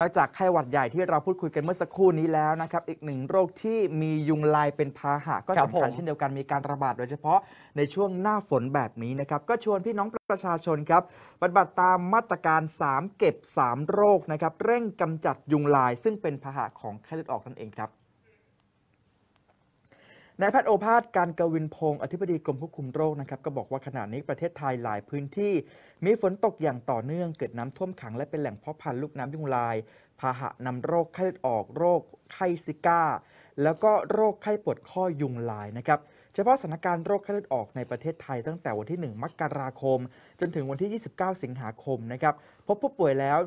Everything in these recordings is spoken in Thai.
นอกจากไข้หวัดใหญ่ที่เราพูดคุยกันเมื่อสักครู่นี้แล้วนะครับอีกหนึ่ง โรคที่มียุงลายเป็นพาหะก็สำคัญเช่นเดียวกันมีการระบาดโดยเฉพาะในช่วงหน้าฝนแบบนี้นะครับก็ชวนพี่น้องประชาชนครับปฏิบัติตามมาตรการ 3 เก็บ 3 โรคนะครับ เร่งกำจัดยุงลายซึ่งเป็นพาหะของไข้เลือดออกนั่นเองครับนายแพทย์โอภาสการกวินพงศ์อธิบดีกรมควบคุมโรคนะครับก็บอกว่าขณะนี้ประเทศไทยหลายพื้นที่ มีฝนตกอย่างต่อเนื่องเกิดน้ำท่วมขัง และเป็นแหล่งเพาะพันธุ์ลูกน้ำยุงลาย พาหะนำโรคไข้เลือดออกโรคไข้ซิก้า แล้วก็โรคไข้ปวดข้อยุงลายนะครับเฉพาะสถานการณ์โรคไข้เลือดออกในประเทศไทย ตั้งแต่วันที่ 1มกราคม จนถึงวันที่ 29 สิงหาคมนะครับพบผู้ป่วยแล้ว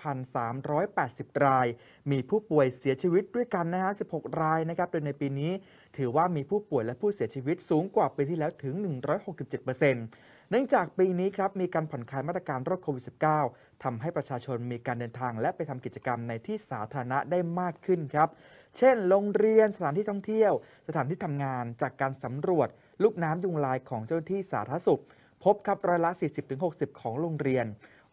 19,380ราย มีผู้ป่วยเสียชีวิตด้วยกันนะฮะ16 รายนะครับโดยในปีนี้ถือว่ามีผู้ป่วยและผู้เสียชีวิตสูงกว่าปีที่แล้วถึง 167%เนื่องจากปีนี้ครับมีการผ่อนคลายมาตรการโรคโควิด -19 ทำให้ประชาชนมีการเดินทางและไปทำกิจกรรมในที่สาธารณะได้มากขึ้นครับ เช่น โรงเรียนสถานที่ท่องเที่ยว สถานที่ทำงานจากการสำรวจลูกน้ำยุงลายของเจ้าหน้าที่สาธารณสุข พบครับร้อยละ 40-60 ของโรงเรียน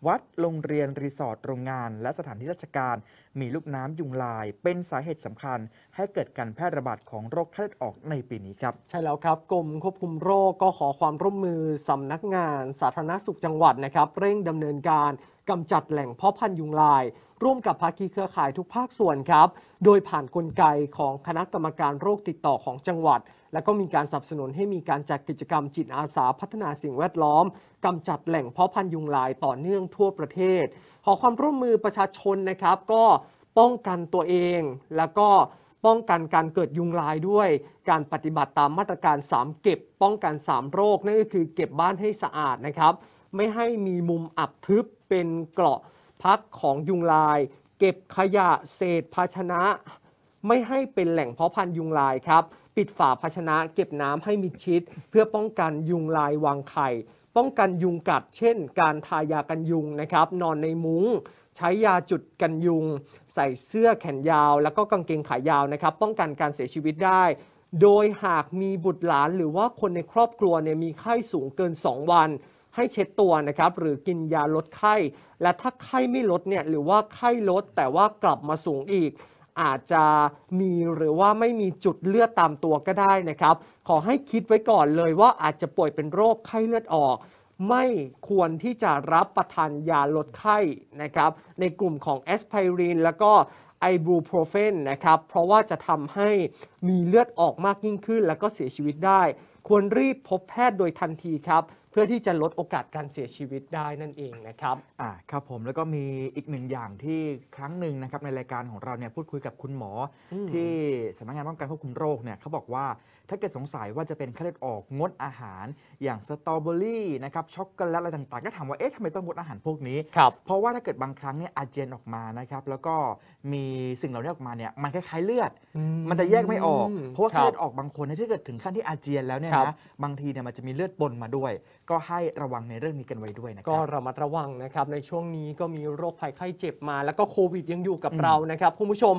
วัด โรงเรียน รีสอร์ท โรงงาน และสถานที่ราชการ มีลูกน้ำยุงลาย เป็นสาเหตุสำคัญ ให้เกิดการแพร่ระบาดของโรคไข้เลือดออกในปีนี้ครับ ใช่แล้วครับ กรมควบคุมโรคก็ขอความร่วมมือสำนักงาน สาธารณสุขจังหวัดนะครับ เร่งดำเนินการกำจัดแหล่งเพาะพันธุ์ยุงลาย ร่วมกับภาคีเครือข่ายทุกภาคส่วนครับ โดยผ่านนกลไกของคณะกรรมการโรคติดต่อของจังหวัด และก็มีการสนับสนุนให้มีการจัดกิจกรรมจิตอาสาพัฒนาสิ่งแวดล้อมกำจัดแหล่งเพาะพันธุ์ยุงลายต่อเนื่องทั่วประเทศ ขอความร่วมมือประชาชนนะครับก็ป้องกันตัวเอง แล้วก็ป้องกันการเกิดยุงลายด้วยการปฏิบัติตามมาตรการ 3 เก็บ ป้องกัน 3 โรคนั่นก็คือ เก็บบ้านให้สะอาดนะครับไม่ให้มีมุมอับทึบเป็นเกราะพักของยุงลาย เก็บขยะเศษภาชนะ ไม่ให้เป็นแหล่งเพาะพันธุ์ยุงลายครับปิดฝาภาชนะ เก็บน้ำให้มิดชิดเพื่อป้องกันยุงลายวางไข่ ป้องกันยุงกัด เช่น การทายากันยุงนะครับ นอนในมุง้ง ใช้ยาจุดกันยุง ใส่เสื้อแขนยาว แล้วก็กางเกงขายาวนะครับ ป้องกันการเสียชีวิตได้ โดยหากมีบุตรหลานหรือว่าคนในครอบครัวเนี่ยมีไข้สูงเกิน 2 วันให้เช็ดตัวนะครับหรือกินยาลดไข้ และถ้าไข้ไม่ลดเนี่ยหรือว่าไข้ลดแต่ว่ากลับมาสูงอีก อาจจะมีหรือว่าไม่มีจุดเลือดตามตัวก็ได้นะครับ ขอให้คิดไว้ก่อนเลยว่าอาจจะป่วยเป็นโรคไข้เลือดออก ไม่ควรที่จะรับประทานยาลดไข้นะครับ ในกลุ่มของแอสไพรินแล้วก็ไอบูโปรเฟนนะครับเพราะว่าจะทำให้มีเลือดออกมากยิ่งขึ้นแล้วก็เสียชีวิตได้ ควรรีบพบแพทย์โดยทันทีครับเพื่อที่จะลดโอกาสการเสียชีวิตได้นั่นเองนะครับ อ่า ครับผม แล้วก็มีอีกหนึ่งอย่างที่ครั้งหนึ่งนะครับ ในรายการของเราเนี่ยพูดคุยกับคุณหมออที่สำนักงานป้องกันควบคุมโรคเนี่ยเขาบอกว่าถ้าเกิดสงสัยว่าจะเป็นไข้เลือดออกงดอาหาร อย่างสตรอเบอรี่นะครับช็อกโกแลตอะไรต่างๆ ก็ถามว่าเอ๊ะทำไมต้องงดอาหารพวกนี้ เพราะว่าถ้าเกิดบางครั้งเนี่ยอาเจียนออกมานะครับแล้วก็มีสิ่งเหล่านี้ออกมาเนี่ยมันคล้ายๆเลือด มันจะแยกไม่ออก เพราะว่าคไข้เลือดออกบางคนถ้าเกิดถึงขั้นที่อาเจียนแล้วเนี่ยนะบางทีเนี่ยมันจะมีเลือดปนมาด้วย ก็ให้ระวังในเรื่องนี้กันไว้ด้วยนะครับก็ระมัดระวังนะครับในช่วงนี้ก็มีโรคภัยไข้เจ็บมา แล้วก็โควิดยังอยู่กับเรานะครับคุณผู้ชม